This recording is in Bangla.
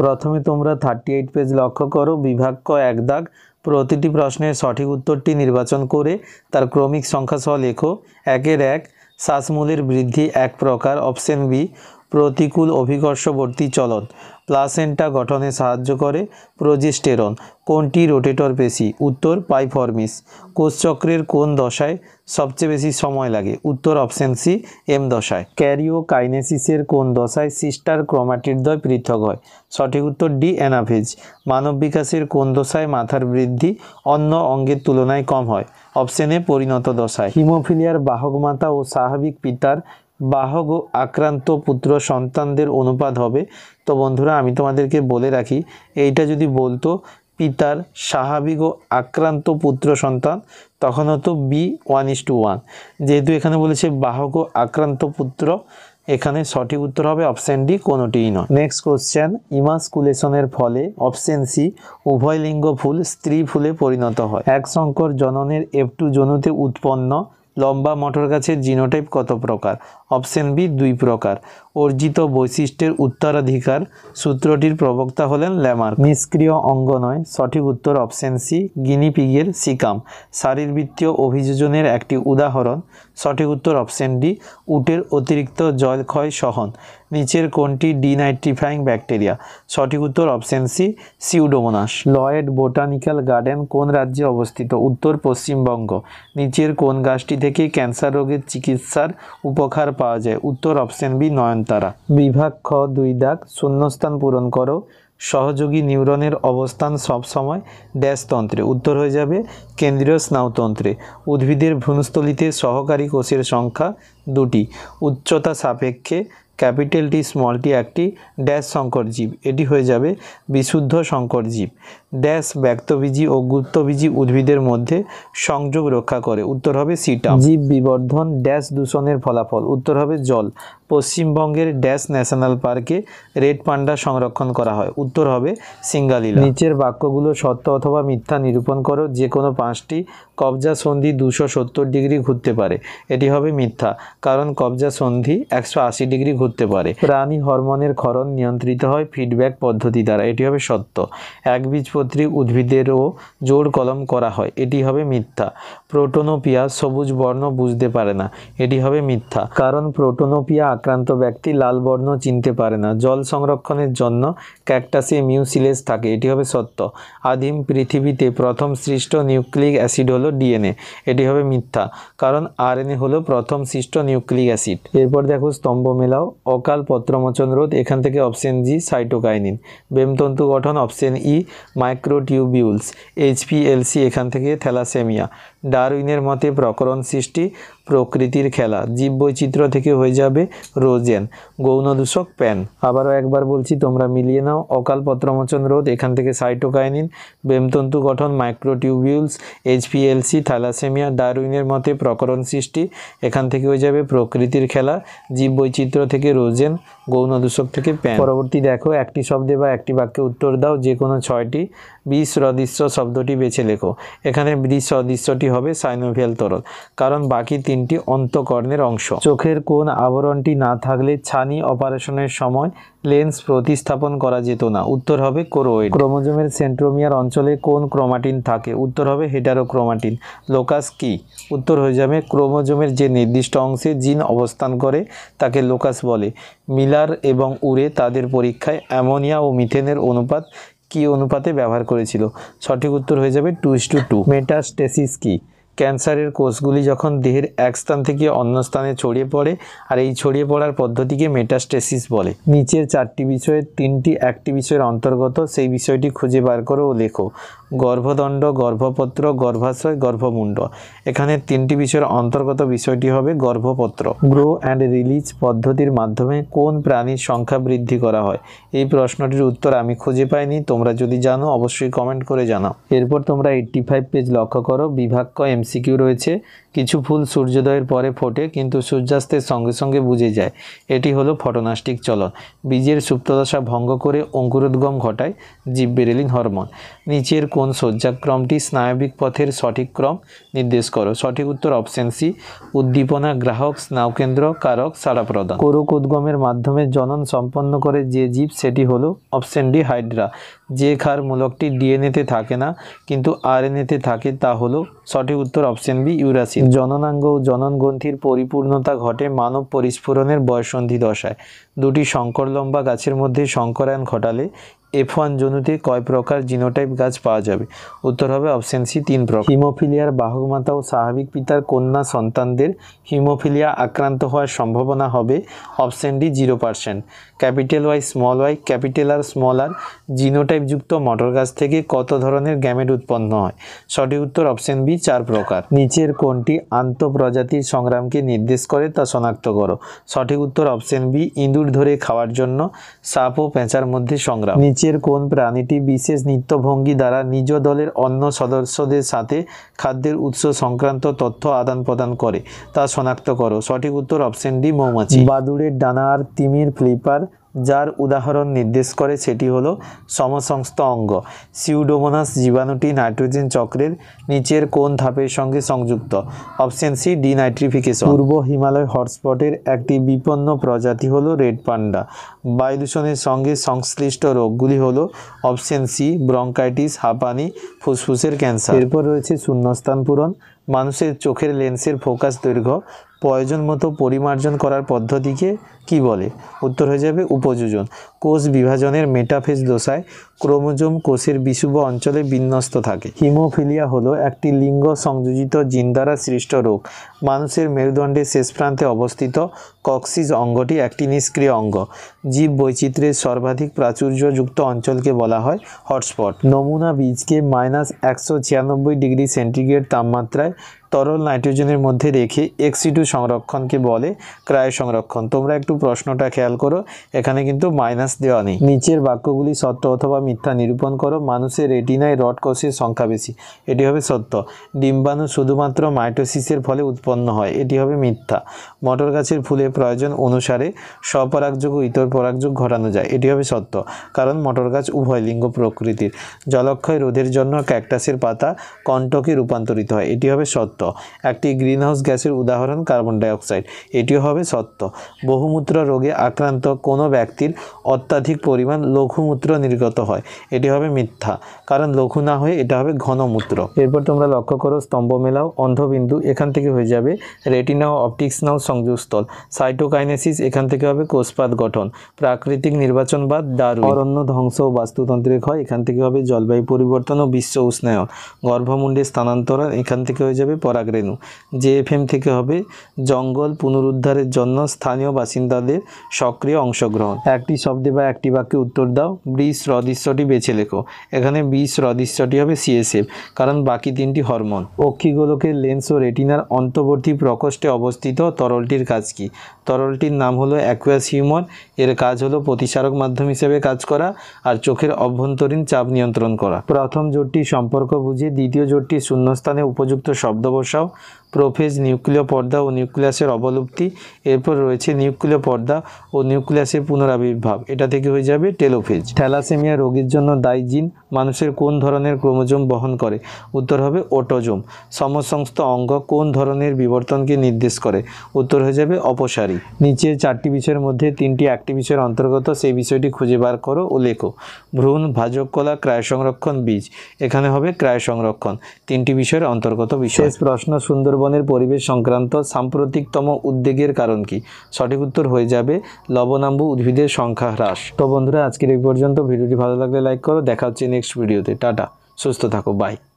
প্রথমে তোমরা থার্টি এইট পেজ লক্ষ্য করো বিভাগ ক এক দাগ প্রতিটি প্রশ্নের সঠিক উত্তরটি নির্বাচন করে তার ক্রমিক সংখ্যা সহ লেখো একের এক শ্বাসমূলের বৃদ্ধি এক প্রকার অপশন বি প্রতিকূল অভিকর্ষবর্তী চলন প্লাসেন্টা গঠনে সাহায্য করে প্রোজেস্টেরন কোনটি রোটেটর পেশি উত্তর পাইফর্মিস কোষচক্রের কোন দশায় সবচেয়ে বেশি সময় লাগে উত্তর অপশান সি এম দশায় ক্যারিও কাইনেসিসের কোন দশায় সিস্টার দ্বয় পৃথক হয় সঠিক উত্তর ডি অ্যানাভেজ মানব বিকাশের কোন দশায় মাথার বৃদ্ধি অন্য অঙ্গের তুলনায় কম হয় অপশানে পরিণত দশায় হিমোফিলিয়ার বাহক মাতা ও স্বাভাবিক পিতার বাহক আক্রান্ত পুত্র সন্তানদের অনুপাত হবে তো বন্ধুরা আমি তোমাদেরকে বলে রাখি এইটা যদি বলতো পিতার স্বাভাবিক ও আক্রান্ত পুত্র সন্তান তখন হতো B one is two one যেহেতু এখানে বলেছে বাহক ও আক্রান্ত পুত্র এখানে সঠিক উত্তর হবে অপশান ডি কোনোটিই নয় নেক্সট কোশ্চেন ইমাসকুলেশনের ফলে অপশান সি উভয় লিঙ্গ ফুল স্ত্রী ফুলে পরিণত হয় এক শঙ্কর জননের এফ টু জনুতে উৎপন্ন লম্বা মটর গাছের জিনোটাইপ কত প্রকার অপশন বি দুই প্রকার অর্জিত বৈশিষ্ট্যের উত্তরাধিকার সূত্রটির প্রবক্তা হলেন ল্যামার নিষ্ক্রিয় অঙ্গ নয় সঠিক উত্তর অপশন সি গিনিপিগের সিকাম শারীরবৃত্তীয় অভিযোজনের একটি উদাহরণ সঠিক উত্তর অপশন ডি উটের অতিরিক্ত জলক্ষয় সহন নিচের কোনটি ডিনাইট্রিফাইং ব্যাকটেরিয়া সঠিক উত্তর option C pseudomonas Lloyd botanical garden কোন রাজ্যে অবস্থিত উত্তর পশ্চিমবঙ্গ নিচের কোন গাছটি থেকে ক্যান্সার রোগের চিকিৎসার উপকার পাওয়া যায় উত্তর অপশন বি নয়ন তারা বিভাগ খ দুই দাগ শূন্যস্থান পূরণ করো সহযোগী নিউরনের অবস্থান সবসময় ড্যাশতন্ত্রে উত্তর হয়ে যাবে কেন্দ্রীয় স্নায়ুতন্ত্রে উদ্ভিদের ভ্রূণস্থলিতে সহকারী কোষের সংখ্যা দুটি উচ্চতা সাপেক্ষে ক্যাপিটালটি স্মলটি একটি ড্যাশ সংকর জীব এটি হয়ে যাবে বিশুদ্ধ সংকর জীব ড্যাশ ব্যক্তবীজী ও গুপ্তবীজী উদ্ভিদের মধ্যে সংযোগ রক্ষা করে উত্তর হবে সিটা জীব বিবর্ধন ড্যাশ দূষণের ফলাফল উত্তর হবে জল পশ্চিমবঙ্গের ড্যাশ ন্যাশনাল পার্কে রেড পান্ডা সংরক্ষণ করা হয় উত্তর হবে সিঙ্গালি নিচের বাক্যগুলো সত্য অথবা মিথ্যা নিরূপণ করো যে কোনো পাঁচটি কবজা সন্ধি দুশো সত্তর ডিগ্রি ঘুরতে পারে এটি হবে মিথ্যা কারণ কবজা সন্ধি একশো আশি ডিগ্রি ঘুরতে পারে প্রাণী হরমোনের ক্ষরণ নিয়ন্ত্রিত হয় ফিডব্যাক পদ্ধতি দ্বারা এটি হবে সত্য একবীজ বীজপত্রী উদ্ভিদেরও জোর কলম করা হয় এটি হবে মিথ্যা প্রোটোনোপিয়া সবুজ বর্ণ বুঝতে পারে না এটি হবে মিথ্যা কারণ প্রোটোনোপিয়া আক্রান্ত ব্যক্তি লাল বর্ণ চিনতে পারে না জল সংরক্ষণের জন্য ক্যাকটাসে মিউসিলেস থাকে এটি হবে সত্য আদিম পৃথিবীতে প্রথম সৃষ্ট নিউক্লিক অ্যাসিড হলো ডিএনএ এটি হবে মিথ্যা কারণ আর এন এ হলো প্রথম সৃষ্ট নিউক্লিক অ্যাসিড এরপর দেখো স্তম্ভ মেলাও অকাল পত্রমোচন রোধ এখান থেকে অপশন জি সাইটোকাইনিন বেমতন্তু গঠন অপশন ই মাই মাইক্রোটিউবিউলস এইচপিএলসি এখান থেকে থ্যালাসেমিয়া ডারউইনের মতে প্রকরণ সৃষ্টি প্রকৃতির খেলা জীববৈচিত্র্য থেকে হয়ে যাবে রোজেন গৌণ দূষক প্যান আবারও একবার বলছি তোমরা মিলিয়ে নাও অকাল পত্রমোচন রোধ এখান থেকে সাইটোকাইনিন বেমতন্তু গঠন মাইক্রোটিউবিউলস এইচপিএলসি থ্যালাসেমিয়া ডারউইনের মতে প্রকরণ সৃষ্টি এখান থেকে হয়ে যাবে প্রকৃতির খেলা জীববৈচিত্র্য থেকে রোজেন গৌণ দূষক থেকে প্যান পরবর্তী দেখো একটি শব্দে বা একটি বাক্যে উত্তর দাও যে কোনো ছয়টি বিসদৃশ্য শব্দটি বেছে লেখো এখানে বিসদৃশ্যটি হবে সাইনোভিয়াল তরল কারণ বাকি তিনটি অন্তকর্ণের অংশ চোখের কোন আবরণটি না থাকলে ছানি অপারেশনের সময় লেন্স প্রতিস্থাপন করা যেত না উত্তর হবে কোরোয়েড ক্রোমোজোমের সেন্ট্রোমিয়ার অঞ্চলে কোন ক্রোমাটিন থাকে উত্তর হবে হেটারোক্রোমাটিন লোকাস কি উত্তর হয়ে যাবে ক্রোমোজোমের যে নির্দিষ্ট অংশে জিন অবস্থান করে তাকে লোকাস বলে মিলার এবং উড়ে তাদের পরীক্ষায় অ্যামোনিয়া ও মিথেনের অনুপাত কি অনুপাতে ব্যবহার করেছিল সঠিক উত্তর হয়ে যাবে two is two two metastasis কি ক্যান্সারের কোষগুলি যখন দেহের এক স্থান থেকে অন্য স্থানে ছড়িয়ে পড়ে আর এই ছড়িয়ে পড়ার পদ্ধতিকে মেটাস্টেসিস বলে নিচের চারটি বিষয়ের তিনটি একটি বিষয়ের অন্তর্গত সেই বিষয়টি খুঁজে বার করো ও লেখো গর্ভদণ্ড গর্ভপত্র গর্ভাশয় গর্ভমুণ্ড এখানে তিনটি বিষয়ের অন্তর্গত বিষয়টি হবে গর্ভপত্র গ্রো অ্যান্ড রিলিজ পদ্ধতির মাধ্যমে কোন প্রাণীর সংখ্যা বৃদ্ধি করা হয় এই প্রশ্নটির উত্তর আমি খুঁজে পাইনি তোমরা যদি জানো অবশ্যই কমেন্ট করে জানাও এরপর তোমরা এইট্টি ফাইভ পেজ লক্ষ্য করো বিভাগ্য এমসিকিউ রয়েছে কিছু ফুল সূর্যোদয়ের পরে ফোটে কিন্তু সূর্যাস্তের সঙ্গে সঙ্গে বুঝে যায় এটি হলো ফটোনাস্টিক চলন বীজের সুপ্তদশা ভঙ্গ করে অঙ্কুরোদ্গম ঘটায় জীববেরেলিন হরমোন নিচের কোন শয্যাক্রমটি স্নায়বিক পথের সঠিক ক্রম নির্দেশ করো সঠিক উত্তর অপশন সি উদ্দীপনা গ্রাহক স্নায়ুকেন্দ্র কারক সাড়া প্রদান কোরক উদ্গমের মাধ্যমে জনন সম্পন্ন করে যে জীব সেটি হলো অপশন ডি হাইড্রা যে খার মূলকটি ডিএনএতে থাকে না কিন্তু আরএনএতে থাকে তা হলো সঠিক উত্তর অপশন বি ইউরাসিন জননাঙ্গ ও জননগ্রন্থির পরিপূর্ণতা ঘটে মানব পরিস্ফুরণের বয়সন্ধি দশায় দুটি শঙ্কর লম্বা গাছের মধ্যে সংকরায়ন ঘটালে এফ ওয়ান জনুতে কয় প্রকার জিনোটাইপ গাছ পাওয়া যাবে উত্তর হবে অপশন সি তিন প্রকার হিমোফিলিয়ার বাহক মাতা ও স্বাভাবিক পিতার কন্যা সন্তানদের হিমোফিলিয়া আক্রান্ত হওয়ার সম্ভাবনা হবে option D zero percent capital Y small Y capital R small R জিনোটাইপযুক্ত মটর গাছ থেকে কত ধরনের গ্যামেট উৎপন্ন হয় সঠিক উত্তর অপশন বি চার প্রকার নিচের কোনটি আন্তঃপ্রজাতির সংগ্রামকে নির্দেশ করে তা শনাক্ত করো সঠিক উত্তর অপশন বি ইঁদুর ধরে খাওয়ার জন্য সাপ ও পেঁচার মধ্যে সংগ্রাম নিচের কোন প্রাণীটি বিশেষ নৃত্যভঙ্গি দ্বারা নিজ দলের অন্য সদস্যদের সাথে খাদ্যের উৎস সংক্রান্ত তথ্য আদান প্রদান করে তা শনাক্ত করো সঠিক উত্তর অপশন ডি মৌমাছি বাদুড়ের ডানা আর তিমির ফ্লিপার যার উদাহরণ নির্দেশ করে সেটি হলো সমসংস্থ অঙ্গ সিউডোমোনাস জীবাণুটি নাইট্রোজেন চক্রের নিচের কোন ধাপের সঙ্গে সংযুক্ত অপশন সি ডিনাইট্রিফিকেশন পূর্ব হিমালয় হটস্পটের একটি বিপন্ন প্রজাতি হলো রেড পান্ডা বায়ু দূষণের সঙ্গে সংশ্লিষ্ট রোগগুলি হলো অপশন সি ব্রঙ্কাইটিস হাঁপানি ফুসফুসের ক্যান্সার এরপর রয়েছে শূন্যস্থান পূরণ মানুষের চোখের লেন্সের ফোকাস দৈর্ঘ্য প্রয়োজন মতো পরিমার্জন করার পদ্ধতিকে কি বলে উত্তর হয়ে যাবে উপযোজন কোষ বিভাজনের মেটাফেজ দোষায় ক্রোমোজোম কোষের বিষুব অঞ্চলে বিন্যস্ত থাকে হিমোফিলিয়া হলো একটি লিঙ্গ সংযোজিত জিন দ্বারা সৃষ্ট রোগ মানুষের মেরুদণ্ডের শেষ প্রান্তে অবস্থিত কক্সিস অঙ্গটি একটি নিষ্ক্রিয় অঙ্গ জীব বৈচিত্র্যের সর্বাধিক প্রাচুর্যযুক্ত অঞ্চলকে বলা হয় হটস্পট নমুনা বীজকে মাইনাস একশো ছিয়ানব্বই ডিগ্রি সেন্টিগ্রেড তাপমাত্রায় তরল নাইট্রোজেনের মধ্যে রেখে এক্সিটু e সংরক্ষণকে বলে ক্রায় সংরক্ষণ তোমরা একটু প্রশ্নটা খেয়াল করো এখানে কিন্তু মাইনাস দেওয়া নেই নিচের বাক্যগুলি সত্য অথবা মিথ্যা নিরূপণ করো মানুষের রেটিনায় রড কোষের সংখ্যা বেশি এটি হবে সত্য ডিম্বাণু শুধুমাত্র মাইটোসিসের ফলে উৎপন্ন হয় এটি হবে মিথ্যা মটর গাছের ফুলে প্রয়োজন অনুসারে স্বপরাগযোগ ও ইতর পরাগযোগ ঘটানো যায় এটি হবে সত্য কারণ মটর গাছ উভয় লিঙ্গ প্রকৃতির জলক্ষয় রোধের জন্য ক্যাকটাসের পাতা কণ্টকে রূপান্তরিত হয় এটি হবে সত্য সত্য একটি গ্রিনহাউস গ্যাসের উদাহরণ কার্বন ডাইঅক্সাইড এটিও হবে সত্য বহুমূত্র রোগে আক্রান্ত কোনো ব্যক্তির অত্যাধিক পরিমাণ লঘুমূত্র নির্গত হয় এটি হবে মিথ্যা কারণ লঘু না হয়ে এটা হবে ঘনমূত্র এরপর তোমরা লক্ষ্য করো স্তম্ভ মেলাও অন্ধবিন্দু এখান থেকে হয়ে যাবে রেটিনা ও অপটিক্স নাও সংযোগস্থল সাইটোকাইনেসিস এখান থেকে হবে কোষপাত গঠন প্রাকৃতিক নির্বাচনবাদ দারু অরণ্য ধ্বংস ও বাস্তুতন্ত্রের হয় এখান থেকে হবে জলবায়ু পরিবর্তন ও বিশ্ব উষ্ণায়ন গর্ভমুণ্ডে স্থানান্তরণ এখান থেকে হয়ে যাবে পরাগরেণু জেএফএম থেকে হবে জঙ্গল পুনরুদ্ধারের জন্য স্থানীয় বাসিন্দাদের সক্রিয় অংশগ্রহণ একটি শব্দে বা একটি বাক্যে উত্তর দাও বিষ রদৃশ্যটি বেছে লেখো এখানে বিষ রদৃশ্যটি হবে সিএসএফ কারণ বাকি তিনটি হরমোন অক্ষিগোলকের লেন্স ও রেটিনার অন্তর্বর্তী প্রকোষ্ঠে অবস্থিত তরলটির কাজ কি তরলটির নাম হলো অ্যাকুয়াস হিউমন এর কাজ হলো প্রতিসারক মাধ্যম হিসেবে কাজ করা আর চোখের অভ্যন্তরীণ চাপ নিয়ন্ত্রণ করা প্রথম জোটটি সম্পর্ক বুঝে দ্বিতীয় জোটটি শূন্যস্থানে উপযুক্ত শব্দ বসাও প্রোফেজ নিউক্লিয় পর্দা ও নিউক্লিয়াসের অবলুপ্তি এরপর রয়েছে নিউক্লিয় পর্দা ও নিউক্লিয়াসের পুনরাবির্ভাব এটা থেকে হয়ে যাবে টেলোফেজ থ্যালাসেমিয়া রোগীর জন্য দায়ী জিন মানুষের কোন ধরনের ক্রোমোজোম বহন করে উত্তর হবে ওটোজোম সমসংস্থ অঙ্গ কোন ধরনের বিবর্তনকে নির্দেশ করে উত্তর হয়ে যাবে অপসারী নিচের চারটি বিষয়ের মধ্যে তিনটি একটি বিষয়ের অন্তর্গত সেই বিষয়টি খুঁজে বার করো ও লেখো ভ্রূণ ভাজককলা ক্রায় সংরক্ষণ বীজ এখানে হবে ক্রায় সংরক্ষণ তিনটি বিষয়ের অন্তর্গত বিশেষ প্রশ্ন সুন্দর সুন্দরবনের পরিবেশ সংক্রান্ত সাম্প্রতিকতম উদ্বেগের কারণ কি সঠিক উত্তর হয়ে যাবে লবণাম্বু উদ্ভিদের সংখ্যা হ্রাস তো বন্ধুরা আজকের এই পর্যন্ত ভিডিওটি ভালো লাগলে লাইক করো দেখা হচ্ছে নেক্সট ভিডিওতে টাটা সুস্থ থাকো বাই